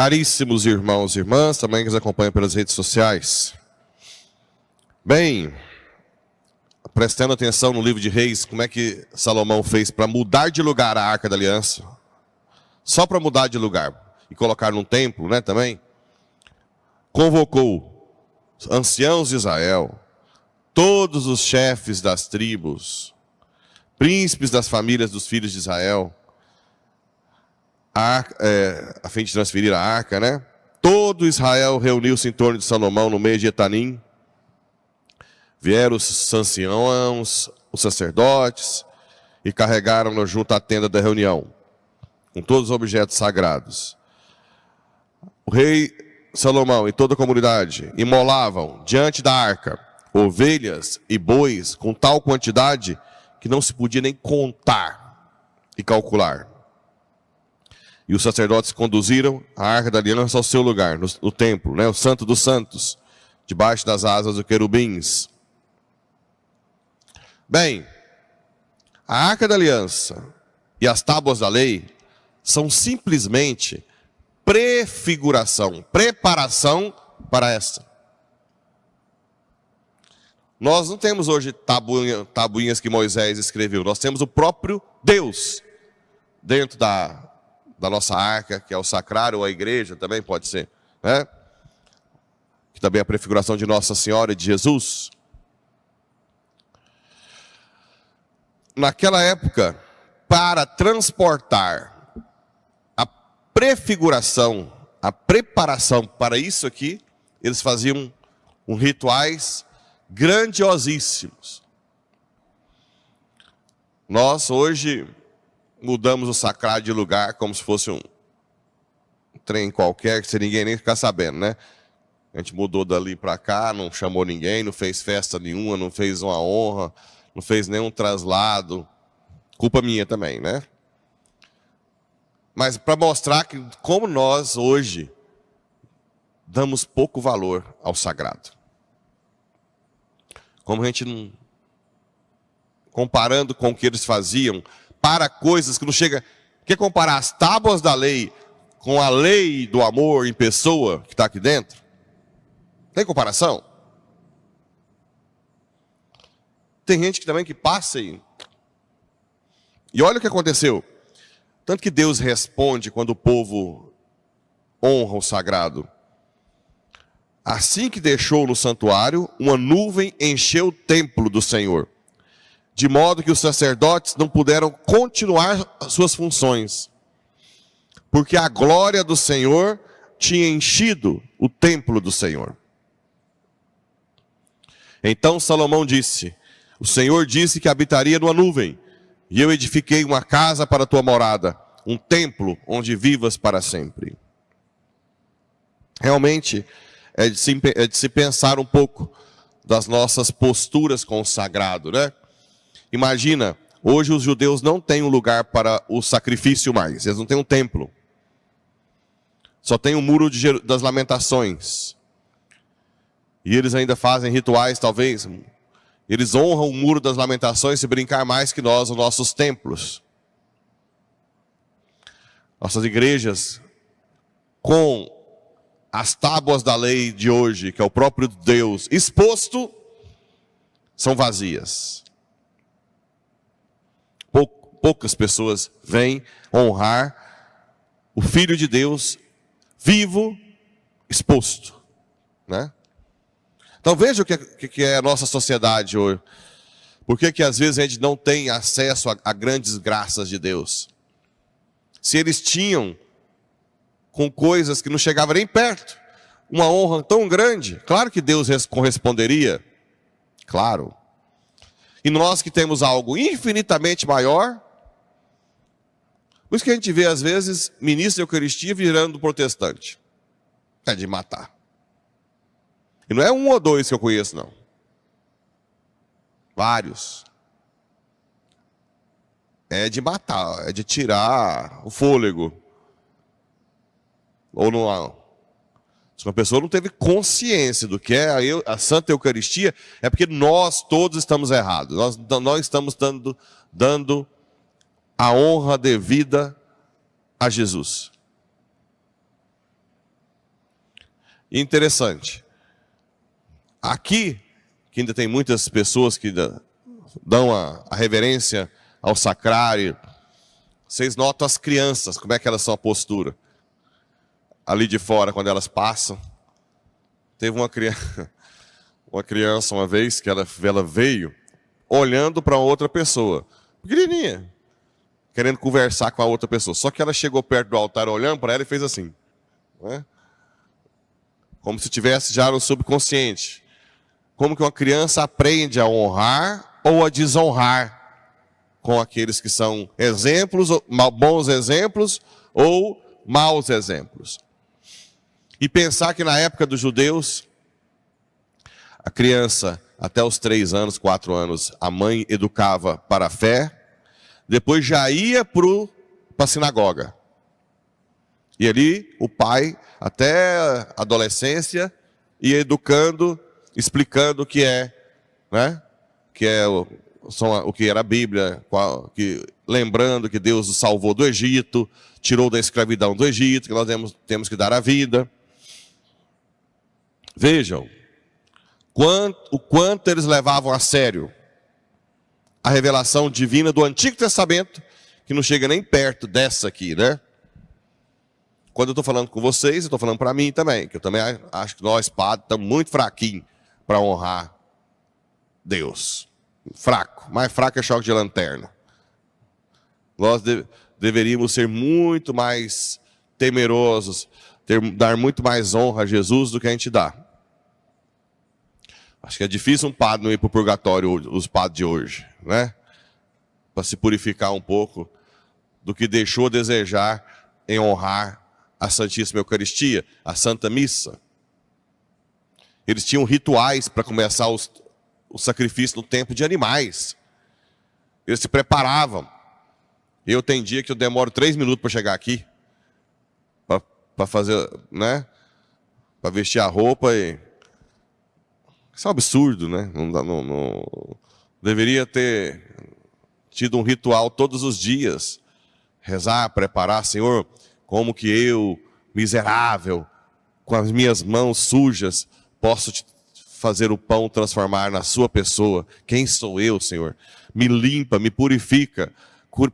Caríssimos irmãos e irmãs, também que nos acompanham pelas redes sociais. Bem, prestando atenção no livro de Reis, como é que Salomão fez para mudar de lugar a Arca da Aliança? Só para mudar de lugar e colocar num templo, né, também? Convocou anciãos de Israel, todos os chefes das tribos, príncipes das famílias dos filhos de Israel, a, é, a fim de transferir a arca, né? Todo Israel reuniu-se em torno de Salomão no mês de Etanim. Vieram os sanciãos, os sacerdotes, e carregaram-no junto à tenda da reunião, com todos os objetos sagrados. O rei Salomão e toda a comunidade imolavam diante da arca ovelhas e bois com tal quantidade que não se podia nem contar e calcular. E os sacerdotes conduziram a arca da aliança ao seu lugar, no, no templo, né? o santo dos santos, debaixo das asas dos querubins. Bem, a arca da aliança e as tábuas da lei são simplesmente prefiguração, preparação para esta. Nós não temos hoje tabuinha, tabuinhas que Moisés escreveu, nós temos o próprio Deus dentro da da nossa arca, que é o sacrário, ou a igreja também pode ser, né? Que também é a prefiguração de Nossa Senhora e de Jesus. Naquela época, para transportar a prefiguração, a preparação para isso aqui, eles faziam um rituais grandiosíssimos. Nós hoje mudamos o sacrário de lugar como se fosse um trem qualquer, que ninguém nem ficar sabendo, né? A gente mudou dali para cá, não chamou ninguém, não fez festa nenhuma, não fez uma honra, não fez nenhum traslado. Culpa minha também, né? Mas para mostrar que como nós hoje damos pouco valor ao sagrado. Como a gente não comparando com o que eles faziam, para coisas que não chega. Quer comparar as tábuas da lei com a lei do amor em pessoa que está aqui dentro? Tem comparação? Tem gente que também que passa aí. E olha o que aconteceu. Tanto que Deus responde quando o povo honra o sagrado. Assim que deixou no santuário, uma nuvem encheu o templo do Senhor de modo que os sacerdotes não puderam continuar suas funções, porque a glória do Senhor tinha enchido o templo do Senhor. Então Salomão disse: O Senhor disse que habitaria numa nuvem, e eu edifiquei uma casa para tua morada, um templo onde vivas para sempre. Realmente, é de se, é de se pensar um pouco das nossas posturas com o sagrado, né? Imagina, hoje os judeus não têm um lugar para o sacrifício mais, eles não têm um templo. Só tem o um muro de, das lamentações. E eles ainda fazem rituais, talvez. Eles honram o muro das lamentações se brincar mais que nós, os nossos templos. Nossas igrejas, com as tábuas da lei de hoje, que é o próprio Deus exposto, são vazias poucas pessoas vêm honrar o Filho de Deus vivo, exposto. Né? Então veja é, o que, é a nossa sociedade hoje. Por que, que às vezes a gente não tem acesso a, a grandes graças de Deus? Se eles tinham com coisas que não chegavam nem perto, uma honra tão grande, claro que Deus corresponderia, claro. E nós que temos algo infinitamente maior, por isso que a gente vê, às vezes, ministro da Eucaristia virando protestante. É de matar. E não é um ou dois que eu conheço, não. Vários. É de matar, é de tirar o fôlego. Ou não. Se uma pessoa não teve consciência do que é a, Santa Eucaristia, é porque nós todos estamos errados. Nós, nós estamos dando, dando a honra devida a Jesus. Interessante. Aqui, que ainda tem muitas pessoas que dão a, a reverência ao sacrário, vocês notam as crianças, como é que elas são a postura. Ali de fora, quando elas passam. Teve uma criança, uma, criança, uma vez que ela, ela veio olhando para outra pessoa, pequenininha, querendo conversar com a outra pessoa. Só que ela chegou perto do altar olhando para ela e fez assim. Né? Como se tivesse já no subconsciente. Como que uma criança aprende a honrar ou a desonrar com aqueles que são exemplos, bons exemplos ou maus exemplos. E pensar que na época dos judeus, a criança até os três anos, quatro anos, a mãe educava para a fé, depois já ia para a sinagoga. E ali o pai, até a adolescência, ia educando, explicando o que é, né? Que é o, o que era a Bíblia, qual, que, lembrando que Deus o salvou do Egito, tirou da escravidão do Egito, que nós temos, temos que dar a vida. Vejam quanto, o quanto eles levavam a sério a revelação divina do Antigo Testamento, que não chega nem perto dessa aqui, né? Quando eu estou falando com vocês, eu estou falando para mim também, que eu também acho que nós, padres, estamos muito fraquinhos para honrar Deus. Fraco, mais fraco é choque de lanterna. Nós de deveríamos ser muito mais temerosos, ter, dar muito mais honra a Jesus do que a gente dá. Acho que é difícil um padre não ir para o purgatório, os padres de hoje, né? Para se purificar um pouco do que deixou a desejar em honrar a Santíssima Eucaristia, a Santa Missa. Eles tinham rituais para começar os, o sacrifício no tempo de animais. Eles se preparavam. Eu tenho dia que eu demoro três minutos para chegar aqui, para fazer, né? Para vestir a roupa e isso é um absurdo, né? Não, não, não... Deveria ter tido um ritual todos os dias. Rezar, preparar, Senhor, como que eu, miserável, com as minhas mãos sujas, posso te fazer o pão transformar na sua pessoa. Quem sou eu, Senhor? Me limpa, me purifica,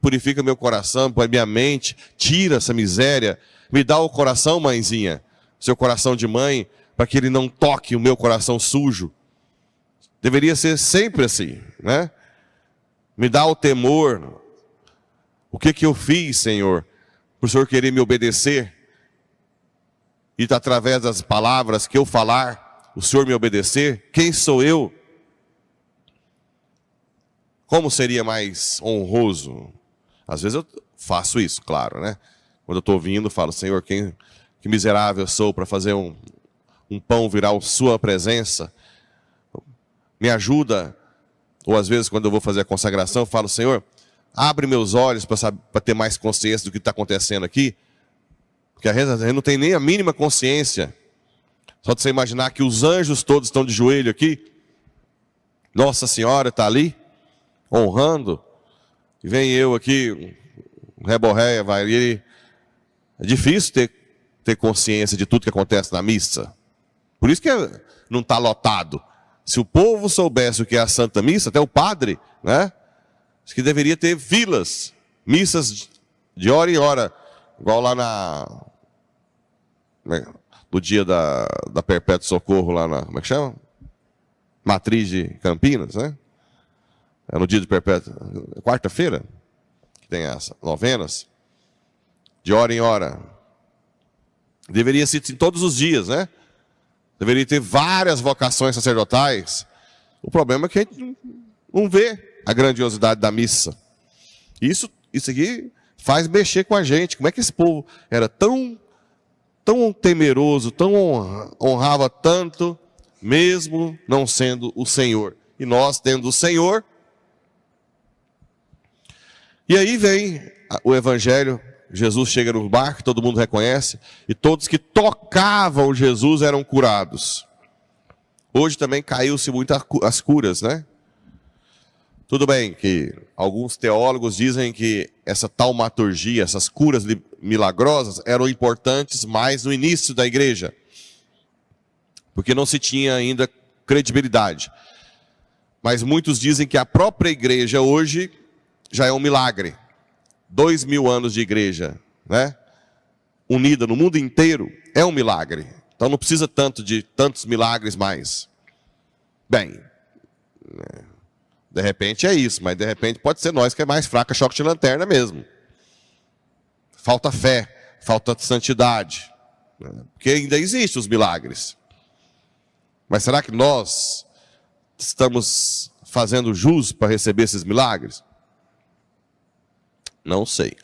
purifica meu coração, minha mente, tira essa miséria, me dá o coração, mãezinha, seu coração de mãe, para que ele não toque o meu coração sujo, Deveria ser sempre assim, né? Me dá o temor. O que que eu fiz, Senhor? Por o Senhor querer me obedecer? E tá através das palavras que eu falar, o Senhor me obedecer? Quem sou eu? Como seria mais honroso? Às vezes eu faço isso, claro, né? Quando eu estou ouvindo, falo, Senhor, quem, que miserável eu sou para fazer um, um pão virar a sua presença me ajuda, ou às vezes quando eu vou fazer a consagração, eu falo, Senhor, abre meus olhos para ter mais consciência do que está acontecendo aqui, porque a gente não tem nem a mínima consciência. Só de você imaginar que os anjos todos estão de joelho aqui, Nossa Senhora está ali, honrando, e vem eu aqui, reborréia, vai ali, É difícil ter, ter consciência de tudo que acontece na missa. Por isso que é, não está lotado. Se o povo soubesse o que é a Santa Missa, até o padre, né? que deveria ter vilas, missas de hora em hora, igual lá na. No né, do dia da, da Perpétuo Socorro, lá na. Como é que chama? Matriz de Campinas, né? É no dia de Perpétuo. É quarta-feira, que tem as novenas. De hora em hora. Deveria ser todos os dias, né? deveria ter várias vocações sacerdotais. O problema é que a gente não vê a grandiosidade da missa. Isso, isso aqui faz mexer com a gente. Como é que esse povo era tão, tão temeroso, tão honrava tanto, mesmo não sendo o Senhor? E nós, tendo o Senhor. E aí vem o Evangelho Jesus chega no barco, todo mundo reconhece, e todos que tocavam Jesus eram curados. Hoje também caiu-se muito as curas, né? Tudo bem que alguns teólogos dizem que essa taumaturgia, essas curas milagrosas, eram importantes mais no início da igreja, porque não se tinha ainda credibilidade. Mas muitos dizem que a própria igreja hoje já é um milagre dois mil anos de igreja, né? Unida no mundo inteiro, é um milagre. Então não precisa tanto de tantos milagres mais. Bem, é, de repente é isso, mas de repente pode ser nós que é mais fraca, choque de lanterna mesmo. Falta fé, falta santidade. Né? Porque ainda existem os milagres. Mas será que nós estamos fazendo jus para receber esses milagres? Não sei.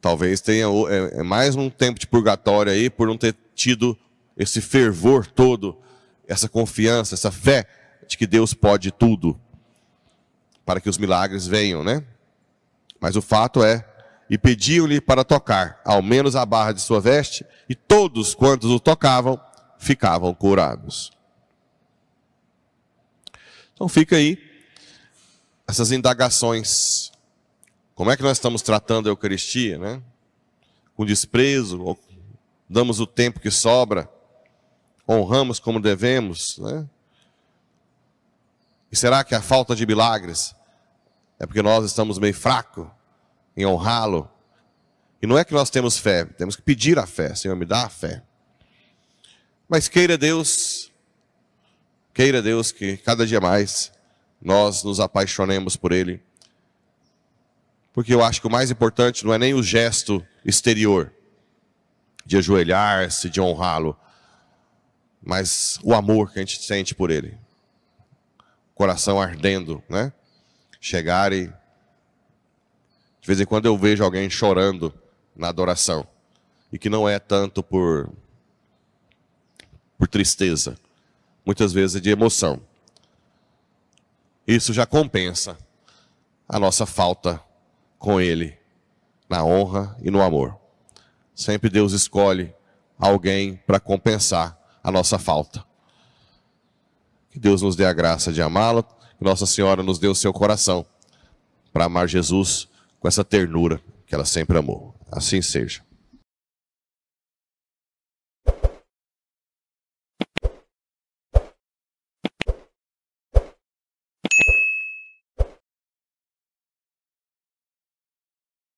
Talvez tenha é, é mais um tempo de purgatório aí por não ter tido esse fervor todo, essa confiança, essa fé de que Deus pode tudo para que os milagres venham, né? Mas o fato é, e pediam-lhe para tocar ao menos a barra de sua veste, e todos quantos o tocavam ficavam curados. Então fica aí essas indagações como é que nós estamos tratando a Eucaristia, né? Com desprezo, damos o tempo que sobra, honramos como devemos, né? E será que a falta de milagres é porque nós estamos meio fraco em honrá-lo? E não é que nós temos fé, temos que pedir a fé, Senhor, me dá a fé. Mas queira Deus, queira Deus que cada dia mais nós nos apaixonemos por Ele porque eu acho que o mais importante não é nem o gesto exterior de ajoelhar-se, de honrá-lo, mas o amor que a gente sente por ele. Coração ardendo, né? Chegar e. De vez em quando eu vejo alguém chorando na adoração, e que não é tanto por, por tristeza, muitas vezes é de emoção. Isso já compensa a nossa falta com Ele, na honra e no amor. Sempre Deus escolhe alguém para compensar a nossa falta. Que Deus nos dê a graça de amá-lo, que Nossa Senhora nos dê o seu coração para amar Jesus com essa ternura que ela sempre amou. Assim seja.